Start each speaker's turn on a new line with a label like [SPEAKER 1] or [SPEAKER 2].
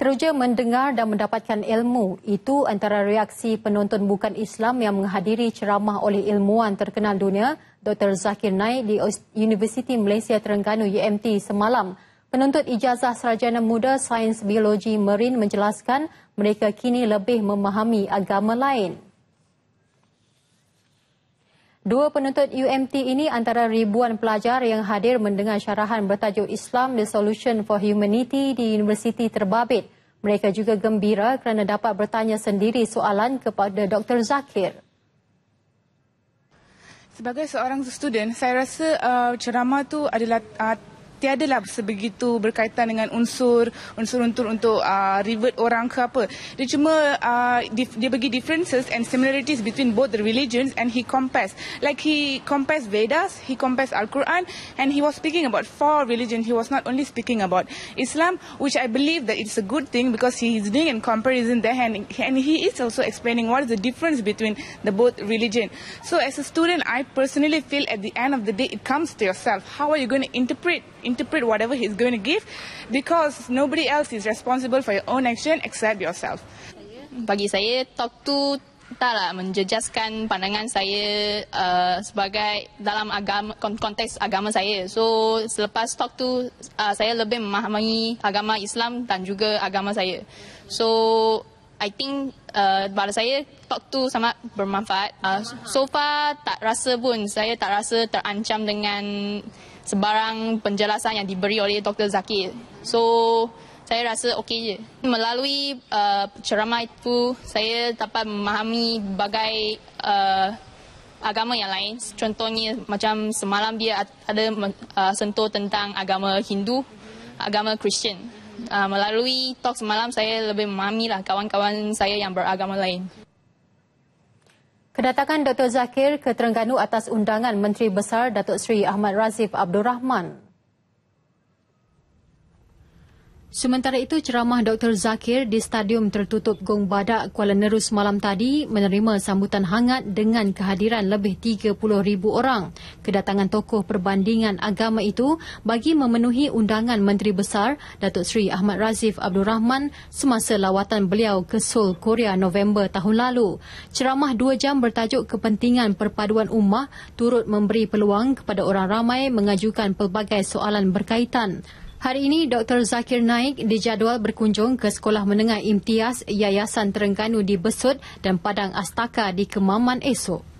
[SPEAKER 1] Teruja mendengar dan mendapatkan ilmu itu antara reaksi penonton bukan Islam yang menghadiri ceramah oleh ilmuwan terkenal dunia Dr. Zakir Naik di Universiti Malaysia Terengganu UMT semalam. Penuntut ijazah sarjana muda Sains Biologi Marin menjelaskan mereka kini lebih memahami agama lain. Dua penuntut UMT ini antara ribuan pelajar yang hadir mendengar syarahan bertajuk Islam The Solution for Humanity di Universiti Terbabit. Mereka juga gembira kerana dapat bertanya sendiri soalan kepada Dr. Zakir.
[SPEAKER 2] Sebagai seorang student, saya rasa uh, ceramah tu adalah uh, tiadalah sebegitu berkaitan dengan unsur unsur untuk untuk uh, revert orang ke apa. Dia cuma uh, dia, dia bagi differences and similarities between both the religions and he compares. Like he compares Vedas, he compares Al-Quran and he was speaking about four religions. He was not only speaking about Islam, which I believe that it's a good thing because he is doing in comparison there and, and he is also explaining what is the difference between the both religion. So as a student, I personally feel at the end of the day, it comes to yourself. How are you going to interpret interpret whatever he's going to give because nobody else is responsible for your own action except yourself. Bagi saya, talk to
[SPEAKER 3] taklah menjejaskan pandangan saya uh, sebagai dalam agama konteks agama saya. So selepas talk tu uh, saya lebih memahami agama Islam dan juga agama saya. So I think uh, pada saya talk tu sangat bermanfaat. Uh, so far tak rasa pun saya tak rasa terancam dengan sebarang penjelasan yang diberi oleh Dr. Zakir. So, saya rasa okey je. Melalui uh, ceramah itu, saya dapat memahami bagai uh, agama yang lain. Contohnya, macam semalam dia ada uh, sentuh tentang agama Hindu, agama Kristian. Uh, melalui talk semalam, saya lebih memahami lah kawan-kawan saya yang beragama lain.
[SPEAKER 1] Kedatangan Dr. Zakir ke Terengganu atas undangan Menteri Besar Datuk Seri Ahmad Razif Abdul Rahman Sementara itu, ceramah Dr. Zakir di Stadium Tertutup Gong Badak Kuala Nerus malam tadi menerima sambutan hangat dengan kehadiran lebih 30,000 orang. Kedatangan tokoh perbandingan agama itu bagi memenuhi undangan Menteri Besar Datuk Seri Ahmad Razif Abdul Rahman semasa lawatan beliau ke Seoul, Korea November tahun lalu. Ceramah dua jam bertajuk kepentingan perpaduan ummah turut memberi peluang kepada orang ramai mengajukan pelbagai soalan berkaitan. Hari ini, Dr. Zakir Naik dijadual berkunjung ke Sekolah Menengah Imtias Yayasan Terengganu di Besut dan Padang Astaka di Kemaman esok.